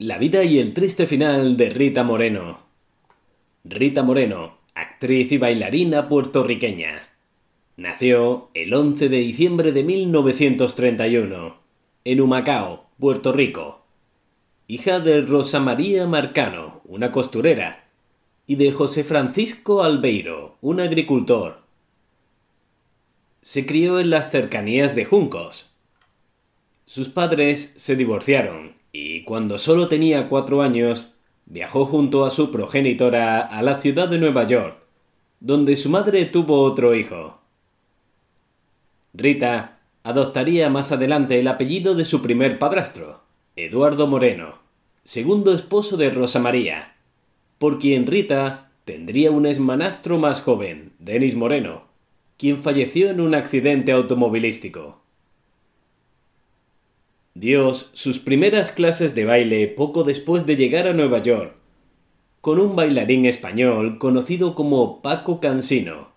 La vida y el triste final de Rita Moreno. Rita Moreno, actriz y bailarina puertorriqueña. Nació el 11 de diciembre de 1931, en Humacao, Puerto Rico. Hija de Rosa María Marcano, una costurera, y de José Francisco Albeiro, un agricultor. Se crió en las cercanías de Juncos. Sus padres se divorciaron y cuando solo tenía cuatro años, viajó junto a su progenitora a la ciudad de Nueva York, donde su madre tuvo otro hijo. Rita adoptaría más adelante el apellido de su primer padrastro, Eduardo Moreno, segundo esposo de Rosa María, por quien Rita tendría un exmanastro más joven, Denis Moreno, quien falleció en un accidente automovilístico. Dios sus primeras clases de baile poco después de llegar a Nueva York, con un bailarín español conocido como Paco Cansino,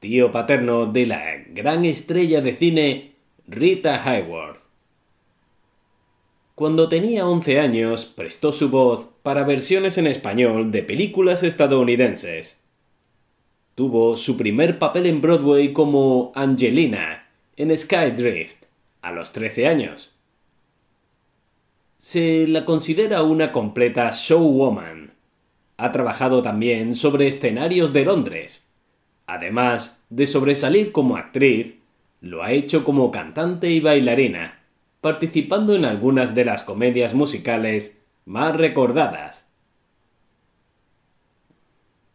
tío paterno de la gran estrella de cine Rita Hayworth. Cuando tenía 11 años, prestó su voz para versiones en español de películas estadounidenses. Tuvo su primer papel en Broadway como Angelina en Skydrift a los 13 años se la considera una completa showwoman. Ha trabajado también sobre escenarios de Londres. Además de sobresalir como actriz, lo ha hecho como cantante y bailarina, participando en algunas de las comedias musicales más recordadas.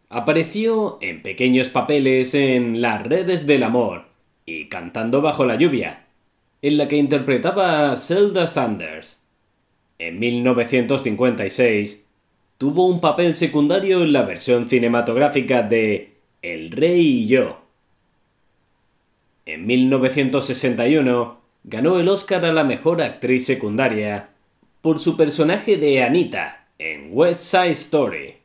Apareció en pequeños papeles en Las redes del amor y Cantando bajo la lluvia, en la que interpretaba a Zelda Sanders en 1956, tuvo un papel secundario en la versión cinematográfica de El Rey y yo. En 1961, ganó el Oscar a la Mejor Actriz Secundaria por su personaje de Anita en West Side Story.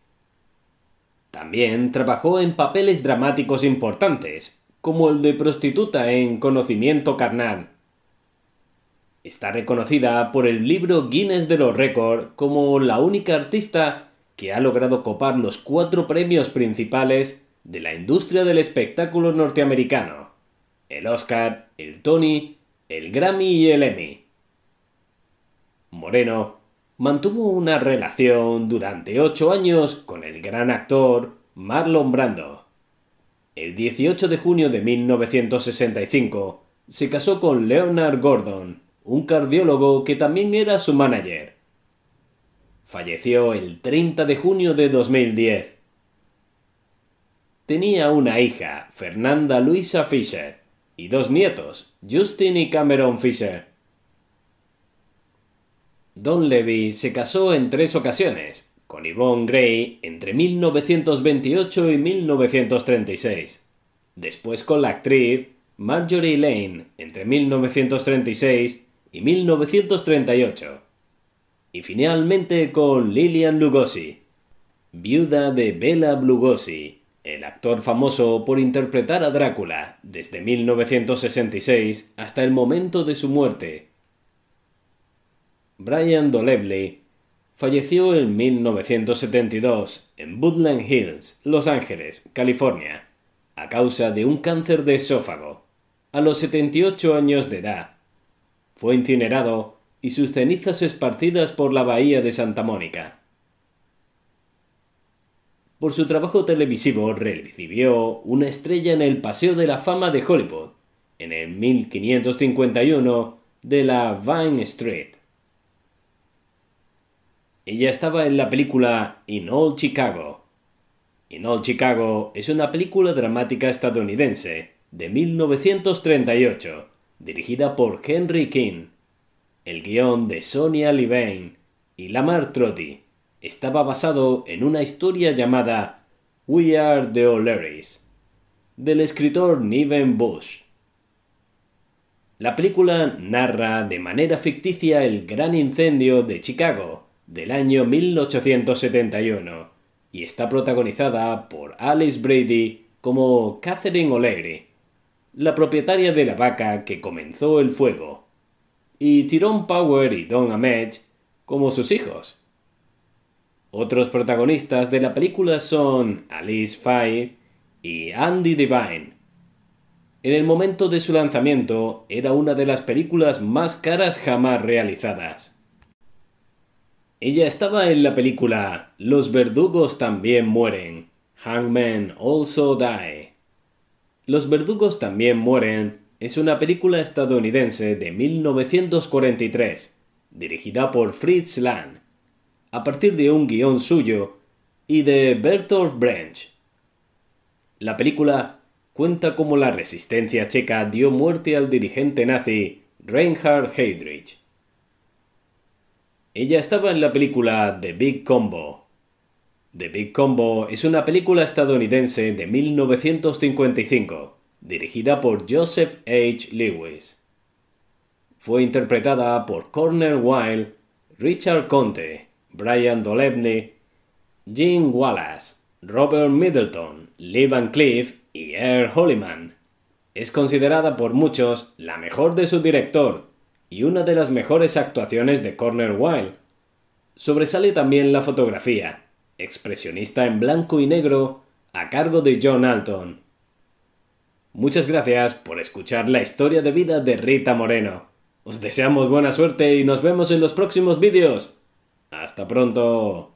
También trabajó en papeles dramáticos importantes, como el de prostituta en Conocimiento Carnal está reconocida por el libro Guinness de los Récords como la única artista que ha logrado copar los cuatro premios principales de la industria del espectáculo norteamericano, el Oscar, el Tony, el Grammy y el Emmy. Moreno mantuvo una relación durante ocho años con el gran actor Marlon Brando. El 18 de junio de 1965 se casó con Leonard Gordon, un cardiólogo que también era su manager. Falleció el 30 de junio de 2010. Tenía una hija, Fernanda Luisa Fisher, y dos nietos, Justin y Cameron Fisher. Don Levy se casó en tres ocasiones, con Yvonne Gray entre 1928 y 1936, después con la actriz Marjorie Lane entre 1936 y 1938. Y finalmente con Lillian Lugosi, viuda de Bela Lugosi, el actor famoso por interpretar a Drácula desde 1966 hasta el momento de su muerte. Brian Dolebley falleció en 1972 en Woodland Hills, Los Ángeles, California, a causa de un cáncer de esófago, a los 78 años de edad fue incinerado y sus cenizas esparcidas por la bahía de Santa Mónica. Por su trabajo televisivo recibió una estrella en el Paseo de la Fama de Hollywood, en el 1551 de la Vine Street. Ella estaba en la película In Old Chicago. In Old Chicago es una película dramática estadounidense de 1938 dirigida por Henry King. El guión de Sonia Levine y Lamar Trotti estaba basado en una historia llamada We Are the O'Learys del escritor Niven Bush. La película narra de manera ficticia el gran incendio de Chicago del año 1871 y está protagonizada por Alice Brady como Catherine O'Leary, la propietaria de la vaca que comenzó el fuego, y Tyrone Power y Don Ameche como sus hijos. Otros protagonistas de la película son Alice Faye y Andy Devine. En el momento de su lanzamiento era una de las películas más caras jamás realizadas. Ella estaba en la película Los verdugos también mueren, Hangman Also Die, los verdugos también mueren es una película estadounidense de 1943, dirigida por Fritz Lang, a partir de un guión suyo y de Bertolt Brecht. La película cuenta cómo la resistencia checa dio muerte al dirigente nazi Reinhard Heydrich. Ella estaba en la película The Big Combo, The Big Combo es una película estadounidense de 1955, dirigida por Joseph H. Lewis. Fue interpretada por Cornel Wilde, Richard Conte, Brian Dolebney, Jim Wallace, Robert Middleton, Lee Van Cleef y Earl Holliman. Es considerada por muchos la mejor de su director y una de las mejores actuaciones de Cornel Wilde. Sobresale también la fotografía, expresionista en blanco y negro, a cargo de John Alton. Muchas gracias por escuchar la historia de vida de Rita Moreno. Os deseamos buena suerte y nos vemos en los próximos vídeos. Hasta pronto.